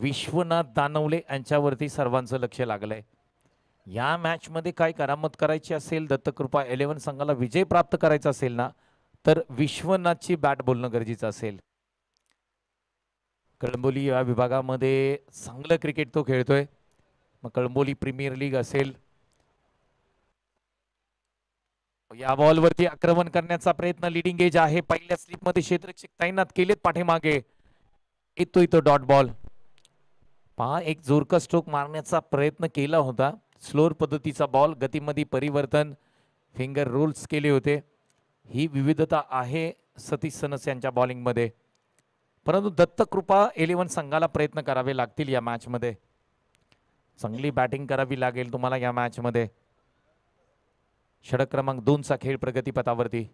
विश्वनाथ दानवले यांच्यावरती सर्वांचं लक्ष लागलंय या मॅचमध्ये काय करामत करायची असेल दत्तकृपा इलेव्हन संघाला विजय प्राप्त करायचा असेल ना तर विश्वनाथची बॅट बोलणं गरजेचं असेल कळंबोली या विभागामध्ये चांगलं क्रिकेट तो खेळतोय मग कळंबोली प्रीमियर लीग असेल या बॉलवरती आक्रमण करण्याचा प्रयत्न लिडिंग एज आहे पहिल्या स्लिपमध्ये क्षेत्ररक्षक तैनात केलेत पाठीमागे येतो इथं डॉट बॉल पहा एक जोरका स्ट्रोक मारण्याचा प्रयत्न केला होता स्लोर पद्धतीचा बॉल गतीमध्ये परिवर्तन फिंगर रोल्स केले होते ही विविधता आहे सतीश सनस यांच्या बॉलिंगमध्ये परंतु दत्तकृपा इलेव्हन संघाला प्रयत्न करावे लागतील या मॅचमध्ये चांगली बॅटिंग करावी लागेल तुम्हाला या मॅचमध्ये षडक क्रमांक दोनचा खेळ प्रगतीपथावरती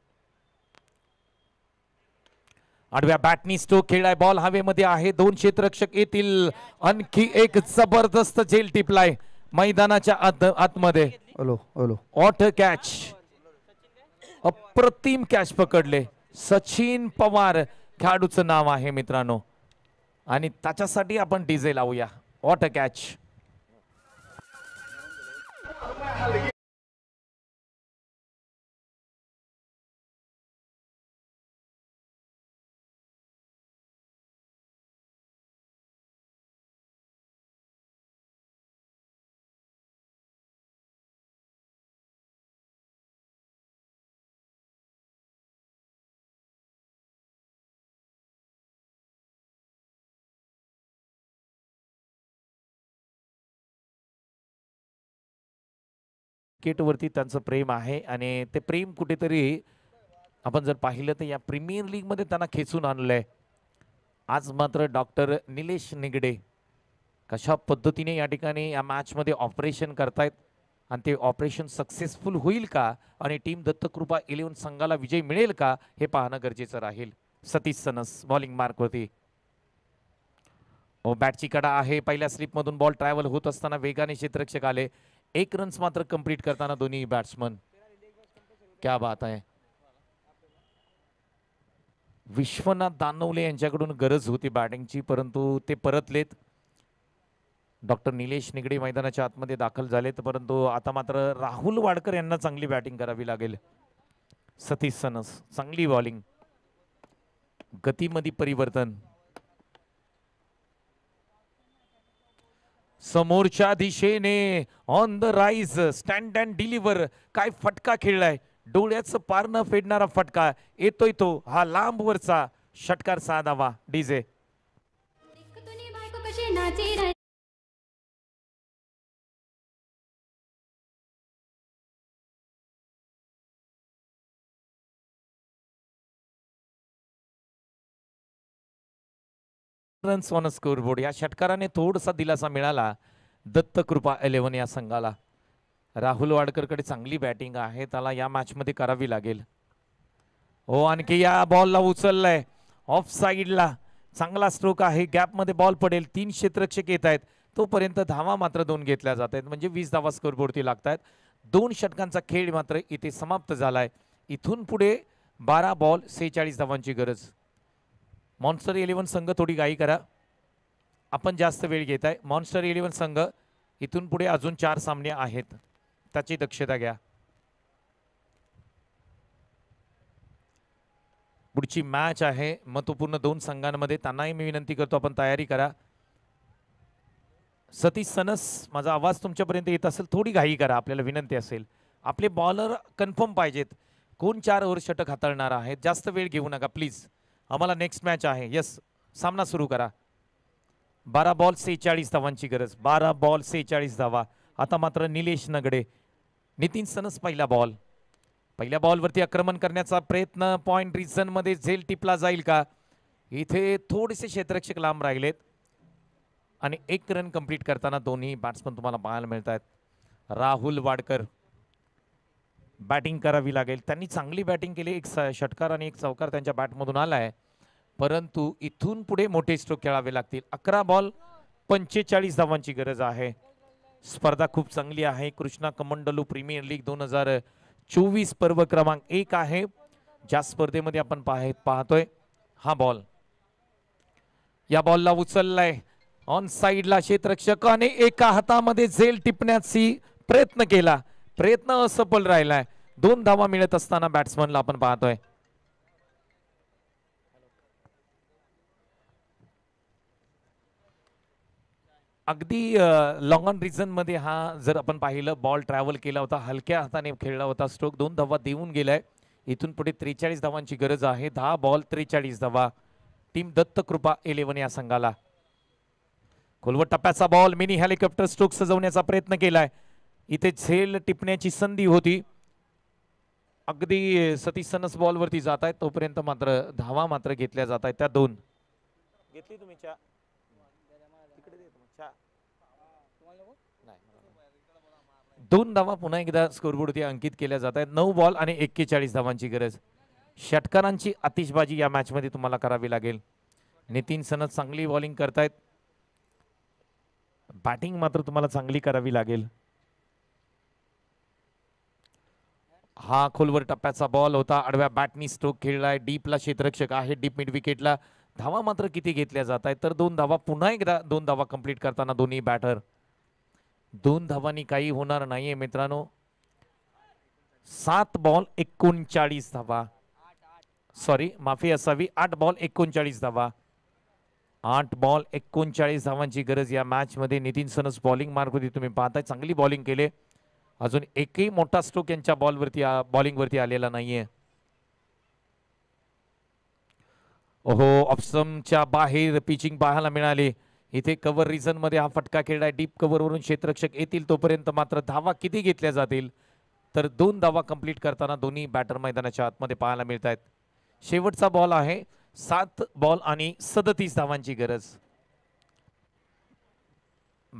आडव्या बॅटनी खेळ आहे बॉल हवेमध्ये आहे दोन क्षेत्ररक्षक येतील आणखी एक जबरदस्त झेल टिपलाय मैदानाच्या आत आतमध्ये ऑट कॅच अप्रतिम कॅच पकडले सचिन पवार खेळाडूचं नाव आहे मित्रांनो आणि त्याच्यासाठी आपण डीजे लावूया ऑट कॅच
क्रिकेटवरती त्यांचं प्रेम आहे आणि ते
प्रेम कुठेतरी आपण जर पाहिलं तर या प्रीमियर लीगमध्ये त्यांना खेचून आणलं आज मात्र डॉक्टर निलेश निगडे कशा पद्धतीने या ठिकाणी या मॅच मध्ये ऑपरेशन करतायत आणि ते ऑपरेशन सक्सेसफुल होईल का आणि टीम दत्तकृपा इलेव्हन संघाला विजय मिळेल का हे पाहणं गरजेचं राहील सतीश सनस बॉलिंग मार्कवरती हो, बॅटची कडा आहे पहिल्या स्लिपमधून बॉल ट्रॅव्हल होत असताना वेगाने क्षेत्ररक्षक आले एक रन्स मात्र कंप्लीट करताना दोन्ही बॅट्समन क्या बात आहे विश्वनाथ दानवले यांच्याकडून गरज होती बॅटिंगची परंतु ते परतलेत डॉक्टर निलेश निगडे मैदानाच्या आतमध्ये दाखल झालेत परंतु आता मात्र राहुल वाडकर यांना चांगली बॅटिंग करावी लागेल सतीश सनस चांगली बॉलिंग गतीमध्ये परिवर्तन समोरच्या दिशेने on the rise stand and deliver काय फटका खेळलाय डोळ्याचं पारणं फेडणारा फटका येतोय तो हा लांबवरचा षटकार साधावा
डीजे रन्स ऑन बोर्ड या षटकाराने थोडासा दिलासा मिळाला
दत्तकृपा इलेव्हन या संघाला राहुल वाडकरकडे चांगली बॅटिंग आहे त्याला या मॅचमध्ये करावी लागेल हो आणखी या बॉलला उचललाय ऑफ साइडला चांगला स्ट्रोक आहे गॅपमध्ये बॉल पडेल तीन क्षेत्रक्षक येत आहेत तोपर्यंत धावा मात्र दोन घेतल्या जात आहेत म्हणजे वीस धावा बोर्ड लागत आहेत दोन षटकांचा खेळ मात्र इथे समाप्त झालाय इथून पुढे बारा बॉल सेहेचाळीस धावांची गरज मॉन्स्टर इलेव्हन संघ थोडी गाई करा आपण जास्त वेळ घेत आहे मॉन्स्टर इलेव्हन संघ इथून पुढे अजून चार सामने आहेत त्याची दक्षता घ्या पुढची मॅच आहे महत्वपूर्ण दोन संघांमध्ये त्यांनाही मी विनंती करतो आपण तयारी करा सतीश सनस माझा आवाज तुमच्यापर्यंत येत असेल थोडी घाई करा आपल्याला विनंती असेल आपले बॉलर कन्फर्म पाहिजेत कोण चार ओव्हर षटक हाताळणार आहेत जास्त वेळ घेऊ नका प्लीज आम्हाला नेक्स्ट मॅच आहे यस सामना सुरू करा बारा बॉल सेहेचाळीस धावांची गरज बारा बॉल सेहेचाळीस धावा आता मात्र निलेश नगडे नितीन सनस पहिला बॉल पहिल्या बॉलवरती आक्रमण करण्याचा प्रयत्न पॉईंट रिझनमध्ये झेल टिपला जाईल का इथे थोडेसे क्षेत्रक्षक लांब राहिलेत आणि एक रन कंप्लीट करताना दोन्ही बॅट्समन तुम्हाला पाहायला मिळत आहेत राहुल वाडकर बॅटिंग करावी लागेल त्यांनी चांगली बॅटिंग केली एक षटकार आणि एक चौकार त्यांच्या बॅटमधून आला आहे परंतु इथून पुढे मोठे स्ट्रोक खेळावे लागतील अकरा बॉल पंचेचाळीस धावांची गरज आहे स्पर्धा खूप चांगली आहे कृष्णा कमंडलू प्रीमियर लीग दोन हजार चोवीस पर्व क्रमांक एक आहे ज्या स्पर्धेमध्ये आपण पाहतोय हा बॉल या बॉलला उचललाय ऑन साईडला क्षेत्रक्षकाने एका हातामध्ये झेल टिपण्याची प्रयत्न केला प्रयत्न असफल राहिलाय दोन धावा मिळत असताना बॅट्समनला आपण पाहतोय अगदी लॉंग ऑन मध्ये हा जर आपण पाहिलं बॉल ट्रॅव्हल केला होता हलक्या हाताने खेळला होता स्ट्रोक दोन धावा देऊन गेलाय इथून पुढे त्रेचाळीस धावांची गरज आहे दहा बॉल त्रेचाळीस धावा टीम दत्तकृपा इलेव्हन या संघाला खोलवर टप्प्याचा बॉल मिनी हेलिकॉप्टर स्ट्रोक सजवण्याचा प्रयत्न केलाय इथे झेल टिपण्याची संधी होती अगदी सतीश सनस बॉलवरती जात आहेत तोपर्यंत मात्र धावा मात्र घेतल्या जात आहेत त्या दोन घेतली तुम्ही दोन धावा पुन्हा एकदा स्कोरबोर्डवरती अंकित केल्या जात आहेत नऊ बॉल आणि एक्केचाळीस धावांची गरज षटकारांची आतिषबाजी या मॅचमध्ये तुम्हाला करावी लागेल नितीन सनत चांगली बॉलिंग करतायत बॅटिंग मात्र तुम्हाला चांगली करावी लागेल हा खोलवर टप्प्याचा बॉल होता आडव्या बॅटनी स्ट्रोक खेळलाय डीपला क्षेत्रक्षक आहे डीप मिड विकेटला धावा मात्र किती घेतल्या जात आहेत तर दोन धावा पुन्हा एकदा दोन धावा कंप्लीट करताना दोन्ही बॅटर दोन धावांनी काही होणार नाहीये मित्रांनो सात बॉल एकोणचाळीस धावा सॉरी माफी असावी आठ बॉल एकोणचाळीस धावा आठ बॉल एकोणचाळीस धावांची गरज या मॅचमध्ये नितीन सनस बॉलिंग मार्ग होती तुम्ही पाहताय चांगली बॉलिंग केले अजून एकही मोठा स्ट्रोक यांच्या बॉलवरती बॉलिंगवरती आलेला नाहीये ओहो ऑप्समच्या बाहेर पिचिंग पाहायला मिळाली इथे कव्हर मध्ये हा फटका खेळला आहे डीप कव्हरवरून क्षेत्रक्षक येतील तोपर्यंत मात्र धावा किती घेतल्या जातील तर दोन धावा कंप्लीट करताना दोन्ही बॅटर मैदानाच्या आतमध्ये पाहायला मिळत आहेत शेवटचा बॉल आहे सात बॉल आणि सदतीस धावांची गरज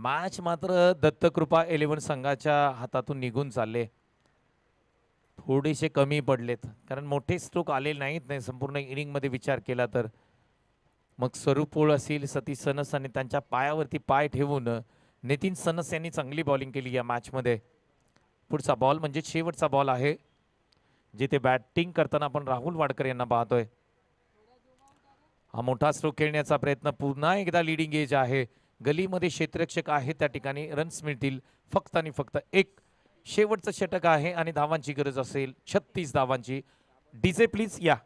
मॅच मात्र दत्तकृपा इलेव्हन संघाच्या हातातून निघून चालले थोडेसे कमी पडलेत कारण मोठे स्ट्रोक आले नाहीत नाही संपूर्ण इनिंगमध्ये विचार केला तर मग स्वरूपोळ असेल सतीश सनस आणि त्यांच्या पायावरती पाय ठेवून नितीन सनस यांनी चांगली बॉलिंग केली या मॅचमध्ये पुढचा बॉल म्हणजे शेवटचा बॉल आहे जिथे बॅटिंग करताना आपण राहुल वाडकर यांना पाहतोय हा मोठा स्ट्रोक खेळण्याचा प्रयत्न पुन्हा एकदा लिडिंग एज आहे गलीमध्ये क्षेत्ररक्षक आहे त्या ठिकाणी रन्स मिळतील फक्त आणि फक्त एक शेवटचं षटक आहे आणि धावांची गरज असेल छत्तीस
धावांची डीजे प्लीज या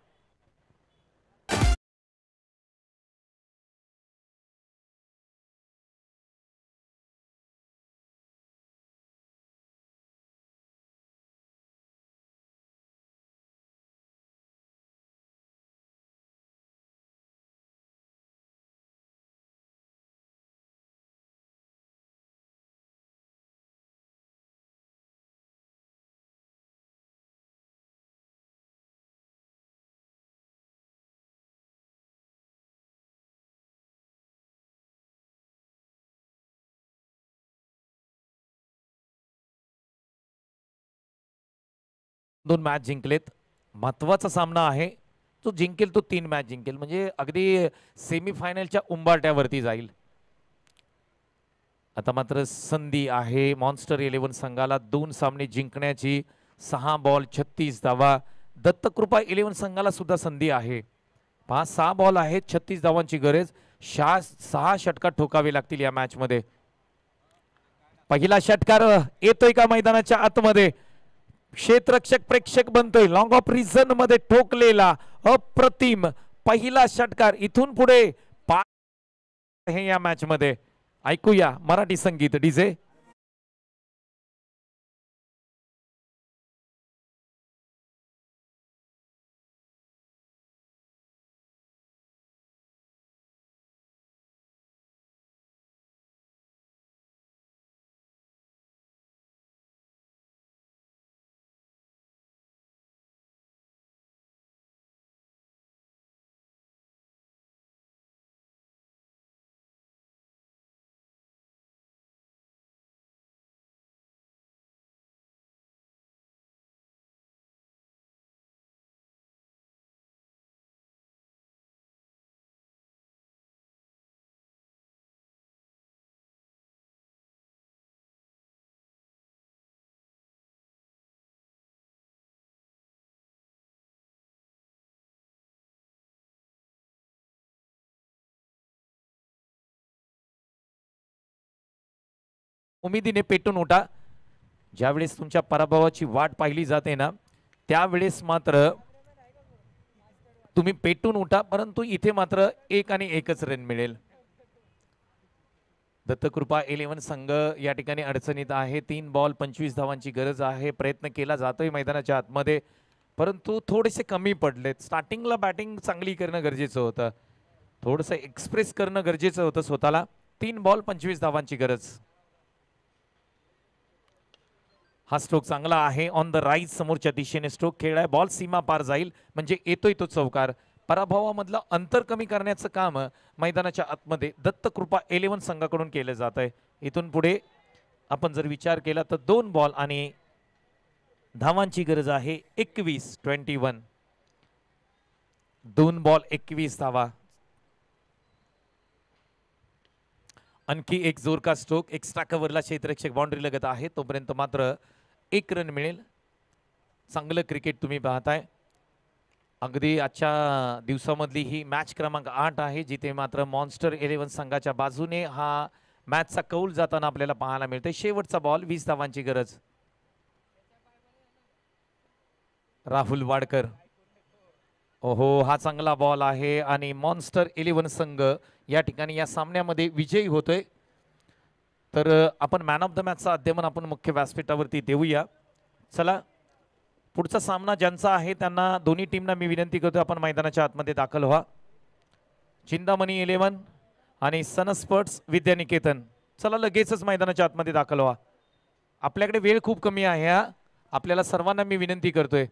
दोन मॅच जिंकलेत महत्त्वाचा सामना आहे तो जिंकेल तो तीन मॅच जिंकेल म्हणजे अगदी
सेमीफायनलच्या उंबाट्यावरती जाईल आता मात्र संधी आहे मॉन्स्टर इलेव्हन संघाला दोन सामने जिंकण्याची सहा बॉल छत्तीस धावा दत्तकृपा इलेव्हन संघाला सुद्धा संधी आहे पाच सहा बॉल आहेत छत्तीस धावांची गरज शहा सहा षटकार ठोकावे लागतील या मॅच मध्ये पहिला षटकार येतोय का मैदानाच्या आतमध्ये क्षेत्रक्षक प्रेक्षक बनतोय लॉंग ऑफ रिझन मध्ये ठोकलेला अप्रतिम पहिला षटकार इथून पुढे
हे या मॅच मध्ये ऐकूया मराठी संगीत डीजे उमेदीने पेटून उठा ज्यावेळेस तुमच्या पराभवाची वाट पाहिली जाते ना त्यावेळेस
मात्र तुम्ही पेटून उठा परंतु इथे मात्र एक आणि एकच रन मिळेल दत्तकृपा इलेव्हन संघ या ठिकाणी अडचणीत आहे तीन बॉल पंचवीस धावांची गरज आहे प्रयत्न केला जातोय मैदानाच्या आतमध्ये परंतु थोडेसे कमी पडलेत स्टार्टिंगला बॅटिंग चांगली करणं गरजेचं होतं थोडंसं एक्सप्रेस करणं गरजेचं होतं स्वतःला तीन बॉल पंचवीस धावांची गरज हा स्ट्रोक चांगला आहे ऑन द राईट समोरच्या दिशेने स्ट्रोक खेळलाय बॉल सीमा पार जाईल म्हणजे येतोय तो चौकार पराभवामधलं अंतर कमी करण्याचं काम मैदानाच्या आतमध्ये दत्तकृपा इलेव्हन संघाकडून केलं जात आहे इथून पुढे आपण जर विचार केला तर दोन बॉल आणि धावांची गरज आहे एकवीस ट्वेंटी वन दोन बॉल एकवीस धावा आणखी एक जोरका स्ट्रोक एक्स्ट्रा कव्हरला क्षेत्ररक्षक बाउंड्री लगत आहे तोपर्यंत मात्र एक रन मिळेल चांगलं क्रिकेट तुम्ही पाहताय अगदी आजच्या दिवसामधली ही मॅच क्रमांक आठ आहे जिथे मात्र मॉन्स्टर इलेव्हन संघाच्या बाजूने हा मॅचचा कौल जाताना आपल्याला पाहायला मिळतोय शेवटचा बॉल वीस धावांची गरज राहुल वाडकर ओहो हा चांगला बॉल आहे आणि मॉन्स्टर इलेव्हन संघ या ठिकाणी या सामन्यामध्ये विजयी होतोय तर आपण मॅन ऑफ द मॅचचा अध्यमन आपण मुख्य व्यासपीठावरती देऊया चला पुढचा सामना ज्यांचा आहे त्यांना दोन्ही टीमना मी विनंती करतो आपण मैदानाच्या आतमध्ये दाखल व्हा चिंदामणी इलेव्हन आणि सनस्पर्ट्स विद्यानिकेतन चला लगेचच मैदानाच्या आतमध्ये दाखल व्हा
आपल्याकडे वेळ खूप कमी आहे हा आपल्याला सर्वांना मी विनंती करतोय